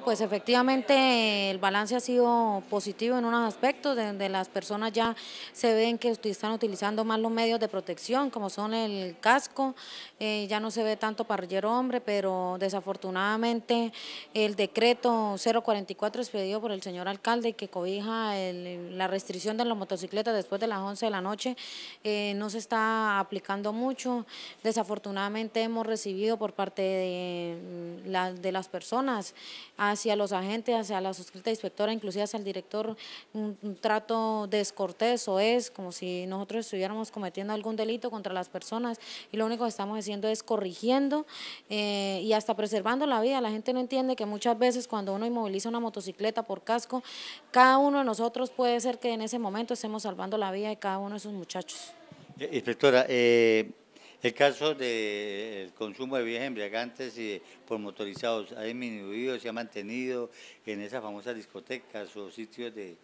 pues efectivamente el balance ha sido positivo en unos aspectos, donde las personas ya se ven que están utilizando más los medios de protección, como son el casco, eh, ya no se ve tanto parrillero hombre, pero desafortunadamente el decreto 044 expedido por el señor alcalde que cobija la restricción de las motocicletas después de las 11 de la noche eh, no se está aplicando mucho. Desafortunadamente hemos recibido por parte de, mm, de las personas hacia los agentes, hacia la suscrita inspectora, inclusive hacia el director, un, trato descortés o es como si nosotros estuviéramos cometiendo algún delito contra las personas y lo único que estamos haciendo es corrigiendo eh, y hasta preservando la vida. La gente no entiende que muchas veces cuando uno inmoviliza una motocicleta por casco, cada uno de nosotros puede ser que en ese momento estemos salvando la vida de cada uno de esos muchachos. Eh, inspectora, eh, el caso del consumo de bebidas embriagantes y por motorizados ha disminuido, se ha mantenido en esas famosas discotecas o sitios de,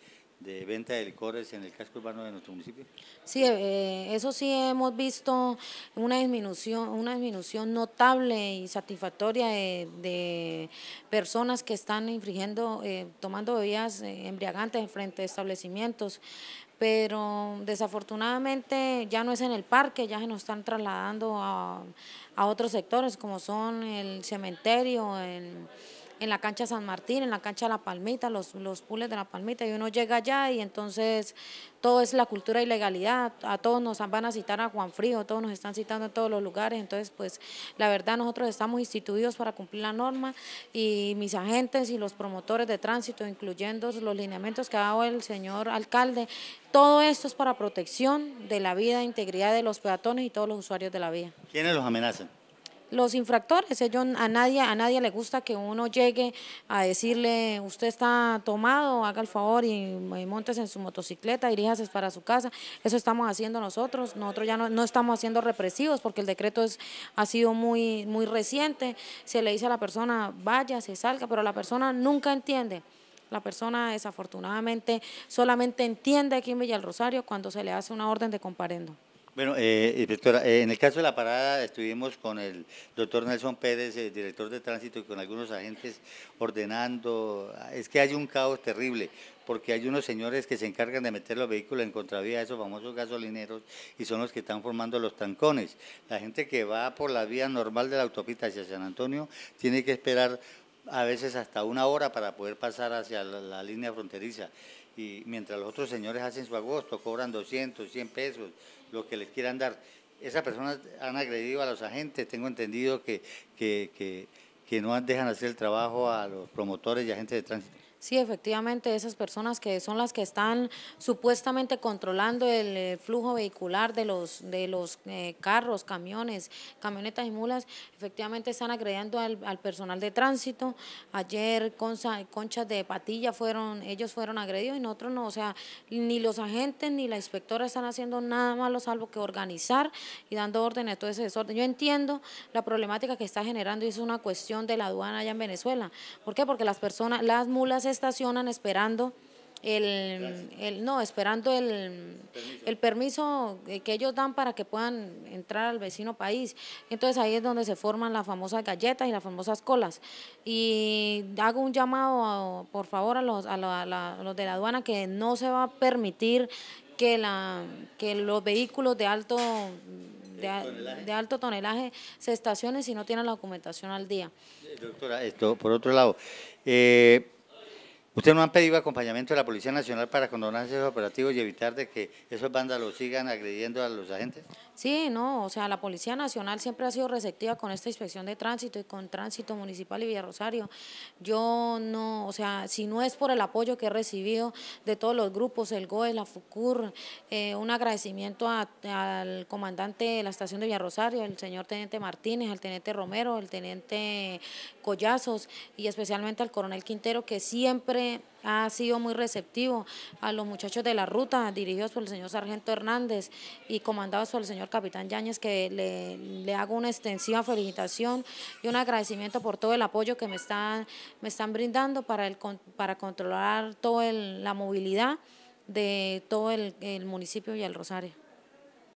venta de licores en el casco urbano de nuestro municipio? Sí, eh, eh, eso sí hemos visto una disminución, una disminución notable y satisfactoria de, personas que están infringiendo, eh, tomando bebidas embriagantes en frente a establecimientos pero desafortunadamente ya no es en el parque, ya se nos están trasladando a, a otros sectores como son el cementerio, el en la cancha San Martín, en la cancha La Palmita, los, los pules de La Palmita, y uno llega allá y entonces todo es la cultura y legalidad, a todos nos van a citar a Juan Frío, todos nos están citando en todos los lugares, entonces pues la verdad nosotros estamos instituidos para cumplir la norma y mis agentes y los promotores de tránsito, incluyendo los lineamientos que ha dado el señor alcalde, todo esto es para protección de la vida, e integridad de los peatones y todos los usuarios de la vía. ¿Quiénes los amenazan? los infractores, ellos a nadie, a nadie le gusta que uno llegue a decirle usted está tomado, haga el favor y, eh, montes en su motocicleta, diríjase para su casa. Eso estamos haciendo nosotros, nosotros ya no, no, estamos haciendo represivos porque el decreto es, ha sido muy, muy reciente, se le dice a la persona vaya, se salga, pero la persona nunca entiende. La persona desafortunadamente solamente entiende aquí en Villa Rosario cuando se le hace una orden de comparendo. Bueno, eh, eh, en el caso de la parada estuvimos con el doctor Nelson Pérez, el eh, director de tránsito, y con algunos agentes ordenando. Es que hay un caos terrible, porque hay unos señores que se encargan de meter los vehículos en contravía, esos famosos gasolineros, y son los que están formando los tancones. La gente que va por la vía normal de la autopista hacia San Antonio tiene que esperar a veces hasta una hora para poder pasar hacia la, línea fronteriza. Y mientras los otros señores hacen su agosto, cobran 200, 100 pesos, lo que les quieran dar. Esas personas han agredido a los agentes, tengo entendido que, que, que, que no dejan hacer el trabajo a los promotores y agentes de tránsito. Sí, efectivamente, esas personas que son las que están supuestamente controlando el, eh, flujo vehicular de los, de los eh, carros, camiones, camionetas y mulas, efectivamente están agrediendo al, personal de tránsito. Ayer conchas de patilla fueron, ellos fueron agredidos y nosotros no, o sea, ni los agentes ni la inspectora están haciendo nada malo salvo que organizar y dando órdenes a todo ese desorden. Yo entiendo la problemática que está generando y es una cuestión de la aduana allá en Venezuela. ¿Por qué? Porque las personas, las mulas estacionan esperando el, no esperando el permiso. el permiso que ellos dan para que puedan entrar al vecino país. Entonces ahí es donde se forman las famosas galletas y las famosas colas. Y hago un llamado, por favor, a los, a, la, los de la aduana que no se va a permitir que, la, que los vehículos de alto de, alto tonelaje se estacionen si no tienen la documentación al día. Doctora, esto, por otro lado, eh, ¿Usted no han pedido acompañamiento de la Policía Nacional para condonar esos operativos y evitar de que esos vándalos sigan agrediendo a los agentes? Sí, no, o sea, la Policía Nacional siempre ha sido receptiva con esta inspección de tránsito y con Tránsito Municipal y Villarrosario. Yo no, o sea, si no es por el apoyo que he recibido de todos los grupos, el GOE, la FUCUR, eh, un agradecimiento al comandante de la estación de Villarrosario, el señor Teniente Martínez, al Teniente Romero, el Teniente Collazos y especialmente al Coronel Quintero, que siempre ha sido muy receptivo a los muchachos de la ruta, dirigidos por el señor Sargento Hernández y comandados por el señor Capitán Yáñez, que le, hago una extensiva felicitación y un agradecimiento por todo el apoyo que me están, me están brindando para, el, para controlar toda la movilidad de todo el, el municipio y el Rosario.